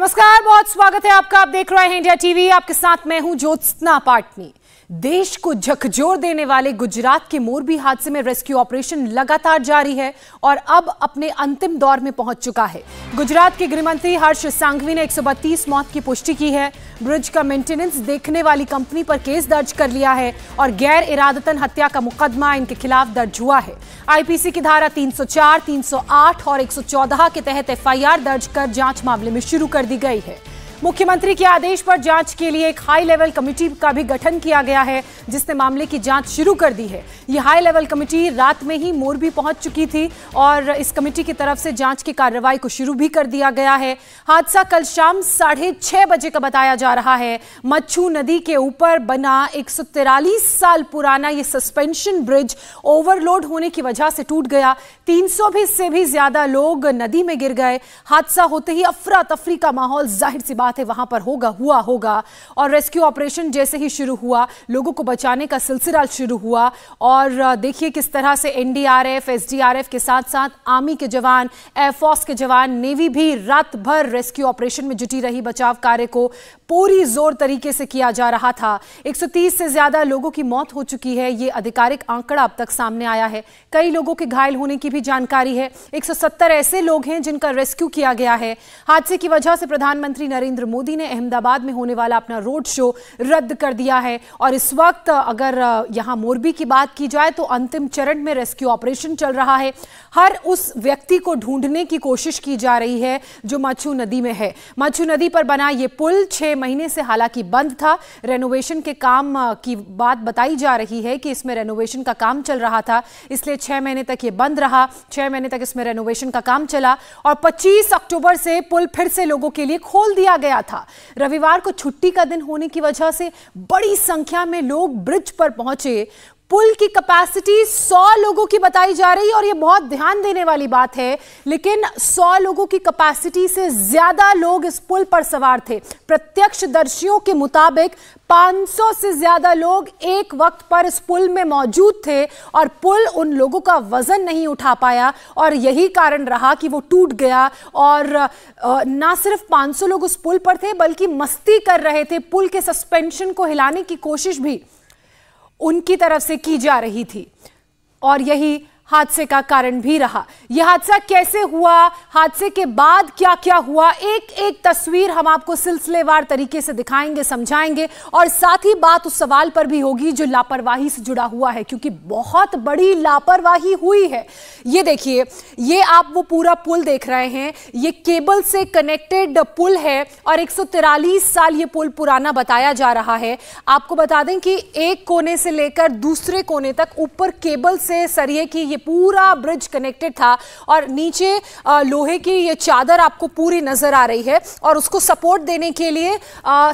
नमस्कार बहुत स्वागत है आपका आप देख रहे हैं इंडिया टीवी आपके साथ मैं हूं ज्योत्सना पाटनी देश को झकझोर देने वाले गुजरात के मोरबी हादसे में रेस्क्यू ऑपरेशन लगातार जारी है और अब अपने अंतिम दौर में पहुंच चुका है गुजरात के गृहमंत्री हर्ष सांघवी ने 132 मौत की पुष्टि की है ब्रिज का मेंटेनेंस देखने वाली कंपनी पर केस दर्ज कर लिया है और गैर इरादतन हत्या का मुकदमा इनके खिलाफ दर्ज हुआ है आईपीसी की धारा तीन सौ और एक के तहत एफ दर्ज कर जांच मामले में शुरू कर दी गई है मुख्यमंत्री के आदेश पर जांच के लिए एक हाई लेवल कमेटी का भी गठन किया गया है जिसने मामले की जांच शुरू कर दी है यह हाई लेवल कमेटी रात में ही मोरबी पहुंच चुकी थी और इस कमेटी की तरफ से जांच की कार्रवाई को शुरू भी कर दिया गया है हादसा कल शाम साढ़े छह बजे का बताया जा रहा है मच्छू नदी के ऊपर बना एक साल पुराना ये सस्पेंशन ब्रिज ओवरलोड होने की वजह से टूट गया तीन भी से भी ज्यादा लोग नदी में गिर गए हादसा होते ही अफरा तफरी का माहौल जाहिर सी बात बात है वहां पर होगा हुआ होगा और रेस्क्यू ऑपरेशन जैसे ही शुरू हुआ लोगों को बचाने का सिलसिला शुरू हुआ और देखिए किस तरह से एनडीआरएफ एसडीआरएफ के साथ साथ आर्मी के जवान एयरफोर्स के जवान नेवी भी रात भर रेस्क्यू ऑपरेशन में जुटी रही बचाव कार्य को पूरी जोर तरीके से किया जा रहा था 130 से ज्यादा लोगों की मौत हो चुकी है ये आधिकारिक आंकड़ा अब तक सामने आया है कई लोगों के घायल होने की भी जानकारी है 170 ऐसे लोग हैं जिनका रेस्क्यू किया गया है हादसे की वजह से प्रधानमंत्री नरेंद्र नरेंद्र मोदी ने अहमदाबाद में होने वाला अपना रोड शो रद्द कर दिया है और इस वक्त अगर यहां मोरबी की बात की जाए तो अंतिम चरण में रेस्क्यू ऑपरेशन चल रहा है हर उस व्यक्ति को ढूंढने की कोशिश की जा रही है जो मच्छू नदी में है मच्छू नदी पर बना यह पुल छह महीने से हालांकि बंद था रेनोवेशन के काम की बात बताई जा रही है कि इसमें रेनोवेशन का काम चल रहा था इसलिए छह महीने तक यह बंद रहा छह महीने तक इसमें रेनोवेशन का काम चला और पच्चीस अक्टूबर से पुल फिर से लोगों के लिए खोल दिया गया गया था रविवार को छुट्टी का दिन होने की वजह से बड़ी संख्या में लोग ब्रिज पर पहुंचे पुल की कैपेसिटी 100 लोगों की बताई जा रही है और ये बहुत ध्यान देने वाली बात है लेकिन 100 लोगों की कैपेसिटी से ज्यादा लोग इस पुल पर सवार थे प्रत्यक्षदर्शियों के मुताबिक 500 से ज्यादा लोग एक वक्त पर इस पुल में मौजूद थे और पुल उन लोगों का वजन नहीं उठा पाया और यही कारण रहा कि वो टूट गया और ना सिर्फ 500 लोग उस पुल पर थे बल्कि मस्ती कर रहे थे पुल के सस्पेंशन को हिलाने की कोशिश भी उनकी तरफ से की जा रही थी और यही हादसे का कारण भी रहा यह हादसा कैसे हुआ हादसे के बाद क्या क्या हुआ एक एक तस्वीर हम आपको सिलसिलेवार तरीके से दिखाएंगे समझाएंगे और साथ ही बात उस सवाल पर भी होगी जो लापरवाही से जुड़ा हुआ है क्योंकि बहुत बड़ी लापरवाही हुई है ये देखिए ये आप वो पूरा पुल देख रहे हैं ये केबल से कनेक्टेड पुल है और एक साल ये पुल पुराना बताया जा रहा है आपको बता दें कि एक कोने से लेकर दूसरे कोने तक ऊपर केबल से सरिये की ये पूरा ब्रिज कनेक्टेड था और नीचे लोहे की ये चादर आपको पूरी नजर आ रही है और उसको सपोर्ट देने के लिए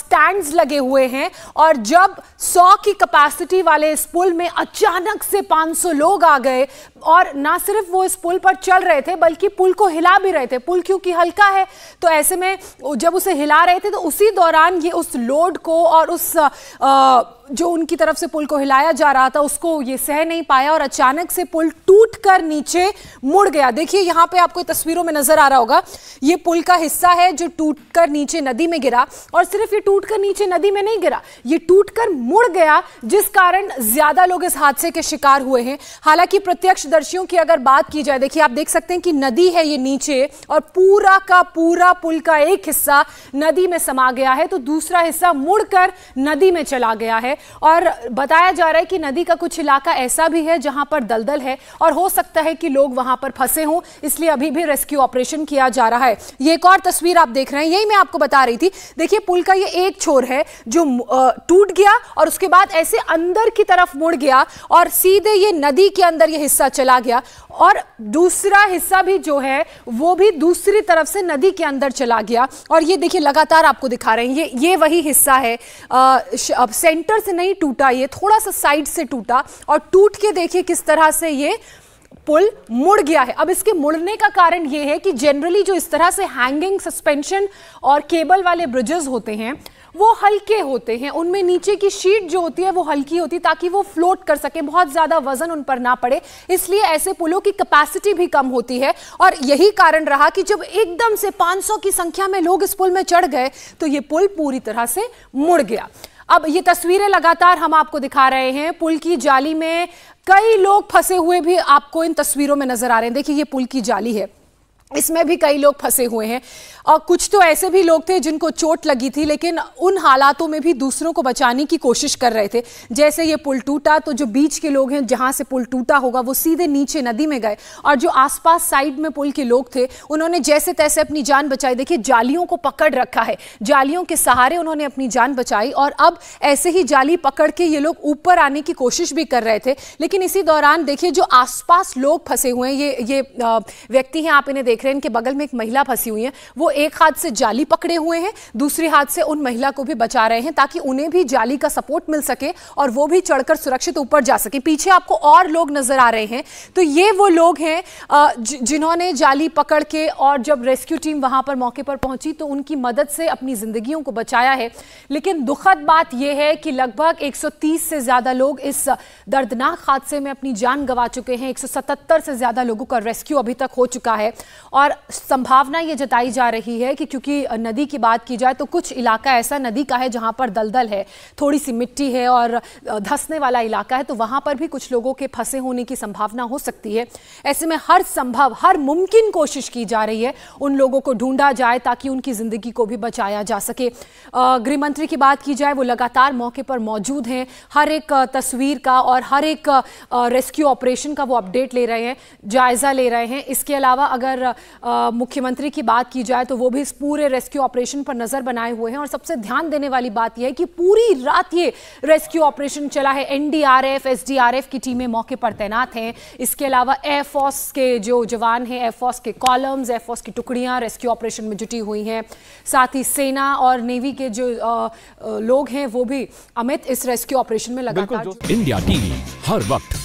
स्टैंड्स लगे हुए हैं और जब 100 की कैपेसिटी वाले इस पुल में अचानक से 500 लोग आ गए और ना सिर्फ वो इस पुल पर चल रहे थे बल्कि पुल को हिला भी रहे थे पुल क्योंकि हल्का है तो ऐसे में जब उसे हिला रहे थे तो उसी दौरान ये उस लोड को और उस आ, जो उनकी तरफ से पुल को हिलाया जा रहा था उसको ये सह नहीं पाया और अचानक से पुल टूट कर नीचे मुड़ गया देखिए यहाँ पे आपको तस्वीरों में नजर आ रहा होगा ये पुल का हिस्सा है जो टूट कर नीचे नदी में गिरा और सिर्फ ये टूट कर नीचे नदी में नहीं गिरा ये टूट कर मुड़ गया जिस कारण ज्यादा लोग इस हादसे के शिकार हुए हैं हालांकि प्रत्यक्ष प्रत्यक्षदर्शियों की अगर बात की जाए देखिए आप देख सकते हैं कि नदी है ये नीचे और पूरा का पूरा पुल का एक हिस्सा नदी में समा गया है तो दूसरा हिस्सा मुड़कर नदी में चला गया है और बताया जा रहा है कि नदी का कुछ इलाका ऐसा भी है जहां पर दलदल है और हो सकता है कि लोग वहां पर फंसे हों इसलिए अभी भी रेस्क्यू ऑपरेशन किया जा रहा है ये एक और तस्वीर आप देख रहे हैं यही मैं आपको बता रही थी देखिए पुल का ये एक छोर है जो टूट गया और उसके बाद ऐसे अंदर की तरफ मुड़ गया और सीधे ये नदी के अंदर ये हिस्सा चला गया और दूसरा हिस्सा भी जो है वो भी दूसरी तरफ से नदी के अंदर चला गया और ये देखिए लगातार आपको दिखा रहे हैं ये ये वही हिस्सा है अब सेंटर से नहीं टूटा ये थोड़ा सा साइड से टूटा और टूट के देखिए किस तरह से ये पुल मुड़ गया है अब इसके मुड़ने का कारण यह है कि जनरली जो इस तरह से हैंगिंग सस्पेंशन और केबल वाले ब्रिजेस होते हैं वो हल्के होते हैं उनमें नीचे की शीट जो होती है वो हल्की होती है ताकि वो फ्लोट कर सके बहुत ज़्यादा वजन उन पर ना पड़े इसलिए ऐसे पुलों की कैपेसिटी भी कम होती है और यही कारण रहा कि जब एकदम से 500 की संख्या में लोग इस पुल में चढ़ गए तो ये पुल पूरी तरह से मुड़ गया अब ये तस्वीरें लगातार हम आपको दिखा रहे हैं पुल की जाली में कई लोग फंसे हुए भी आपको इन तस्वीरों में नजर आ रहे हैं देखिए ये पुल की जाली है इसमें भी कई लोग फंसे हुए हैं और कुछ तो ऐसे भी लोग थे जिनको चोट लगी थी लेकिन उन हालातों में भी दूसरों को बचाने की कोशिश कर रहे थे जैसे ये पुल टूटा तो जो बीच के लोग हैं जहां से पुल टूटा होगा वो सीधे नीचे नदी में गए और जो आसपास साइड में पुल के लोग थे उन्होंने जैसे तैसे अपनी जान बचाई देखिए जालियों को पकड़ रखा है जालियों के सहारे उन्होंने अपनी जान बचाई और अब ऐसे ही जाली पकड़ के ये लोग ऊपर आने की कोशिश भी कर रहे थे लेकिन इसी दौरान देखिए जो आसपास लोग फंसे हुए हैं ये ये व्यक्ति हैं आप इन्हें देख रहे हैं इनके बगल में एक महिला फंसी हुई है वो एक हाथ से जाली पकड़े हुए हैं दूसरे हाथ से उन महिला को भी बचा रहे हैं ताकि उन्हें भी जाली का सपोर्ट मिल सके और वो भी चढ़कर सुरक्षित ऊपर जा सके पीछे आपको और लोग नजर आ रहे हैं तो ये वो लोग हैं जिन्होंने जाली पकड़ के और जब रेस्क्यू टीम वहां पर मौके पर पहुंची तो उनकी मदद से अपनी जिंदगियों को बचाया है लेकिन दुखद बात यह है कि लगभग 130 से ज्यादा लोग इस दर्दनाक हादसे में अपनी जान गंवा चुके हैं 177 से ज्यादा लोगों का रेस्क्यू अभी तक हो चुका है और संभावना ये जताई जा रही है कि क्योंकि नदी की बात की जाए तो कुछ इलाका ऐसा नदी का है जहाँ पर दलदल है थोड़ी सी मिट्टी है और धसने वाला इलाका है तो वहाँ पर भी कुछ लोगों के फंसे होने की संभावना हो सकती है ऐसे में हर संभव हर मुमकिन कोशिश की जा रही है उन लोगों को ढूंढा जाए ताकि उनकी ज़िंदगी को भी बचाया जा सके गृहमंत्री की बात की जाए वो लगातार मौके पर मौजूद हैं हर एक तस्वीर का और हर एक रेस्क्यू ऑपरेशन का वो अपडेट ले रहे हैं जायज़ा ले रहे हैं इसके अलावा अगर मुख्यमंत्री की बात की जाए तो वो भी इस पूरे रेस्क्यू ऑपरेशन पर नजर बनाए हुए हैं और सबसे ध्यान देने वाली बात यह है कि पूरी रात ये रेस्क्यू ऑपरेशन चला है एनडीआरएफ एसडीआरएफ की टीमें मौके पर तैनात हैं इसके अलावा एयरफोर्स के जो जवान हैं एयरफोर्स के कॉलम्स एयरफोर्स की टुकड़ियां रेस्क्यू ऑपरेशन में जुटी हुई हैं साथ ही सेना और नेवी के जो लोग हैं वो भी अमित इस रेस्क्यू ऑपरेशन में लगातार इंडिया टीवी हर वक्त